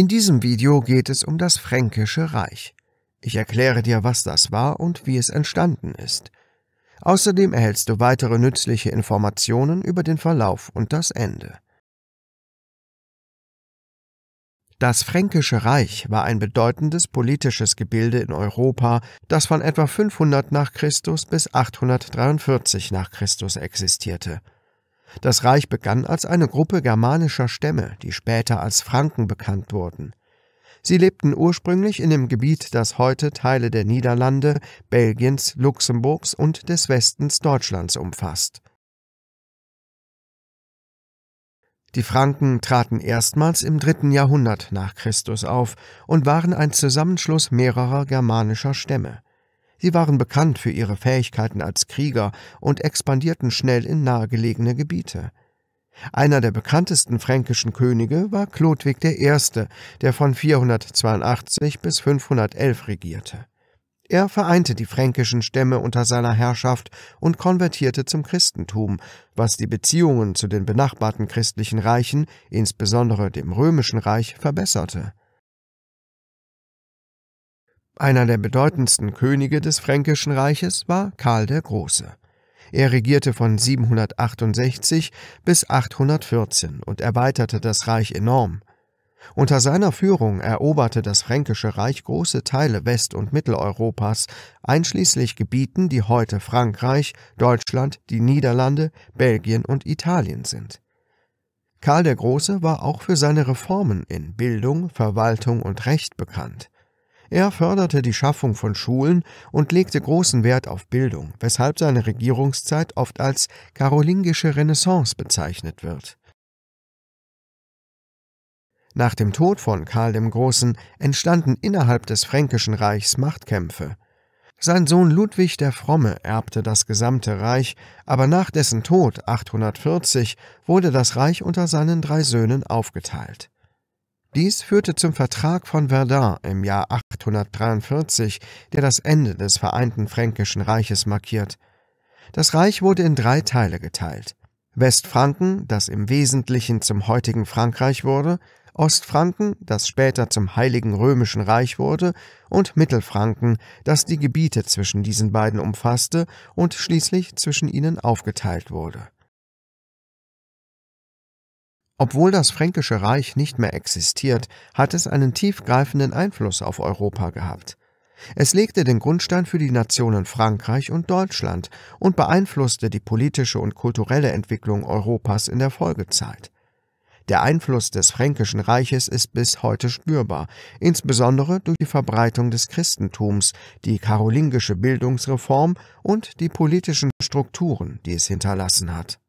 In diesem Video geht es um das Fränkische Reich. Ich erkläre dir, was das war und wie es entstanden ist. Außerdem erhältst du weitere nützliche Informationen über den Verlauf und das Ende. Das Fränkische Reich war ein bedeutendes politisches Gebilde in Europa, das von etwa 500 nach Christus bis 843 nach Christus existierte. Das Reich begann als eine Gruppe germanischer Stämme, die später als Franken bekannt wurden. Sie lebten ursprünglich in dem Gebiet, das heute Teile der Niederlande, Belgiens, Luxemburgs und des Westens Deutschlands umfasst. Die Franken traten erstmals im dritten Jahrhundert nach Christus auf und waren ein Zusammenschluss mehrerer germanischer Stämme. Sie waren bekannt für ihre Fähigkeiten als Krieger und expandierten schnell in nahegelegene Gebiete. Einer der bekanntesten fränkischen Könige war Chlodwig I., der von 482 bis 511 regierte. Er vereinte die fränkischen Stämme unter seiner Herrschaft und konvertierte zum Christentum, was die Beziehungen zu den benachbarten christlichen Reichen, insbesondere dem römischen Reich, verbesserte. Einer der bedeutendsten Könige des Fränkischen Reiches war Karl der Große. Er regierte von 768 bis 814 und erweiterte das Reich enorm. Unter seiner Führung eroberte das Fränkische Reich große Teile West- und Mitteleuropas, einschließlich Gebieten, die heute Frankreich, Deutschland, die Niederlande, Belgien und Italien sind. Karl der Große war auch für seine Reformen in Bildung, Verwaltung und Recht bekannt. Er förderte die Schaffung von Schulen und legte großen Wert auf Bildung, weshalb seine Regierungszeit oft als karolingische Renaissance bezeichnet wird. Nach dem Tod von Karl dem Großen entstanden innerhalb des Fränkischen Reichs Machtkämpfe. Sein Sohn Ludwig der Fromme erbte das gesamte Reich, aber nach dessen Tod 840 wurde das Reich unter seinen drei Söhnen aufgeteilt. Dies führte zum Vertrag von Verdun im Jahr 843, der das Ende des vereinten Fränkischen Reiches markiert. Das Reich wurde in drei Teile geteilt. Westfranken, das im Wesentlichen zum heutigen Frankreich wurde, Ostfranken, das später zum Heiligen Römischen Reich wurde, und Mittelfranken, das die Gebiete zwischen diesen beiden umfasste und schließlich zwischen ihnen aufgeteilt wurde obwohl das Fränkische Reich nicht mehr existiert, hat es einen tiefgreifenden Einfluss auf Europa gehabt. Es legte den Grundstein für die Nationen Frankreich und Deutschland und beeinflusste die politische und kulturelle Entwicklung Europas in der Folgezeit. Der Einfluss des Fränkischen Reiches ist bis heute spürbar, insbesondere durch die Verbreitung des Christentums, die karolingische Bildungsreform und die politischen Strukturen, die es hinterlassen hat